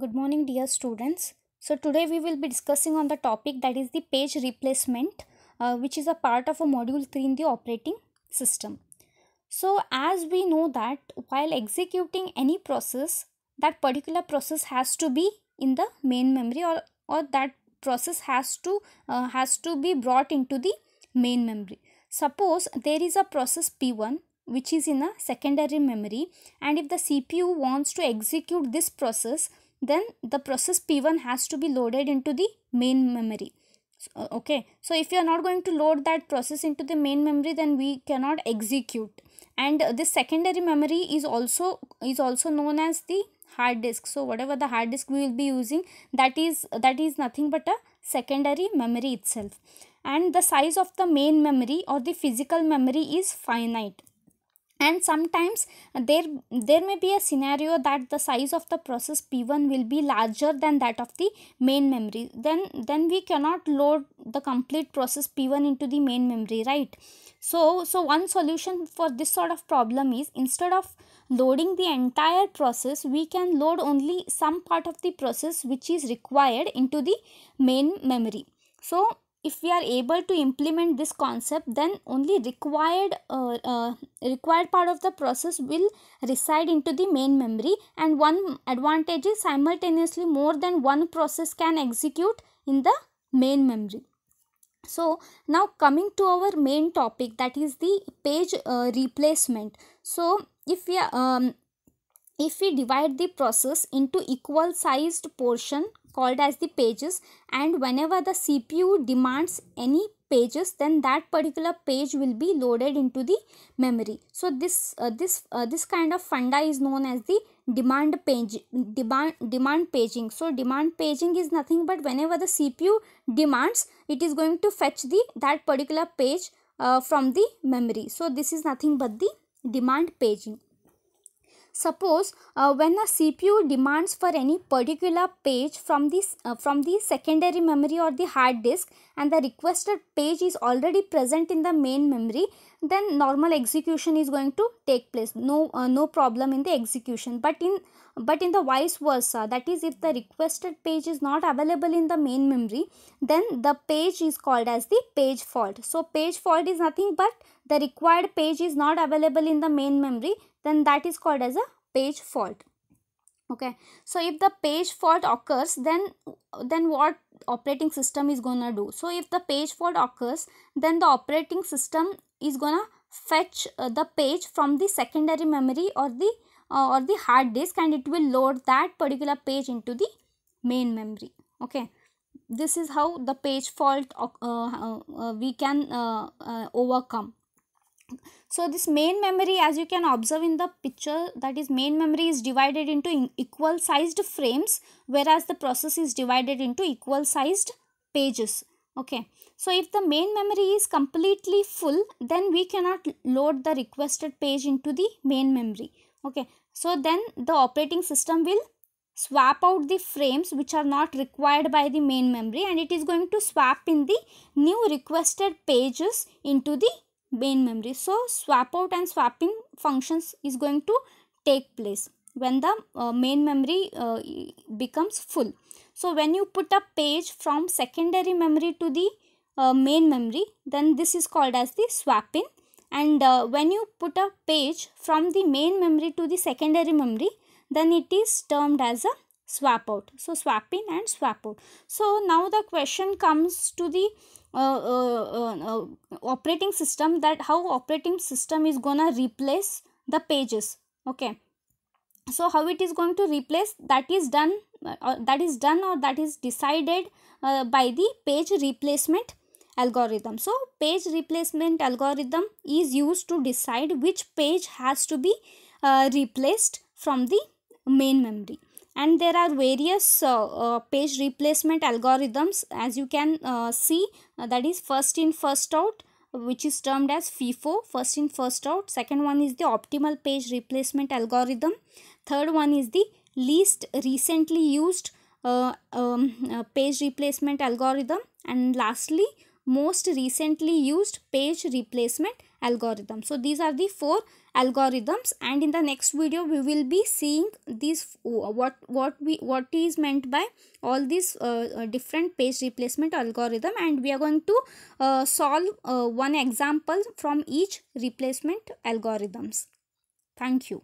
good morning dear students so today we will be discussing on the topic that is the page replacement uh, which is a part of a module 3 in the operating system so as we know that while executing any process that particular process has to be in the main memory or or that process has to uh, has to be brought into the main memory suppose there is a process p1 which is in a secondary memory and if the cpu wants to execute this process then the process p1 has to be loaded into the main memory so, uh, okay so if you are not going to load that process into the main memory then we cannot execute and the secondary memory is also is also known as the hard disk so whatever the hard disk we will be using that is that is nothing but a secondary memory itself and the size of the main memory or the physical memory is finite and sometimes there there may be a scenario that the size of the process p1 will be larger than that of the main memory then then we cannot load the complete process p1 into the main memory right so so one solution for this sort of problem is instead of loading the entire process we can load only some part of the process which is required into the main memory so if we are able to implement this concept then only required uh, uh, required part of the process will reside into the main memory and one advantage is simultaneously more than one process can execute in the main memory so now coming to our main topic that is the page uh, replacement so if we um, if we divide the process into equal sized portion called as the pages and whenever the CPU demands any pages then that particular page will be loaded into the memory so this uh, this uh, this kind of funda is known as the demand page demand demand paging so demand paging is nothing but whenever the cpu demands it is going to fetch the that particular page uh, from the memory so this is nothing but the demand paging Suppose uh, when a CPU demands for any particular page from the, uh, from the secondary memory or the hard disk and the requested page is already present in the main memory, then normal execution is going to take place. No, uh, no problem in the execution. But in but in the vice versa that is if the requested page is not available in the main memory then the page is called as the page fault so page fault is nothing but the required page is not available in the main memory then that is called as a page fault okay so if the page fault occurs then then what operating system is gonna do so if the page fault occurs then the operating system is gonna fetch uh, the page from the secondary memory or the uh, or the hard disk and it will load that particular page into the main memory okay this is how the page fault uh, uh we can uh, uh, overcome so this main memory as you can observe in the picture that is main memory is divided into equal sized frames whereas the process is divided into equal sized pages okay so if the main memory is completely full then we cannot load the requested page into the main memory okay so then the operating system will swap out the frames which are not required by the main memory and it is going to swap in the new requested pages into the main memory. So swap out and swapping functions is going to take place when the uh, main memory uh, becomes full. So when you put a page from secondary memory to the uh, main memory then this is called as the swapping and uh, when you put a page from the main memory to the secondary memory then it is termed as a swap out. So swap in and swap out. So now the question comes to the uh, uh, uh, uh, operating system that how operating system is gonna replace the pages okay so how it is going to replace that is done or that is done or that is decided by the page replacement algorithm. So, page replacement algorithm is used to decide which page has to be uh, replaced from the main memory and there are various uh, uh, page replacement algorithms as you can uh, see uh, that is first in first out which is termed as FIFO first in first out second one is the optimal page replacement algorithm third one is the least recently used uh, um, uh, page replacement algorithm and lastly most recently used page replacement algorithm. So these are the four algorithms and in the next video we will be seeing these what what we what is meant by all these uh, uh, different page replacement algorithm and we are going to uh, solve uh, one example from each replacement algorithms. Thank you.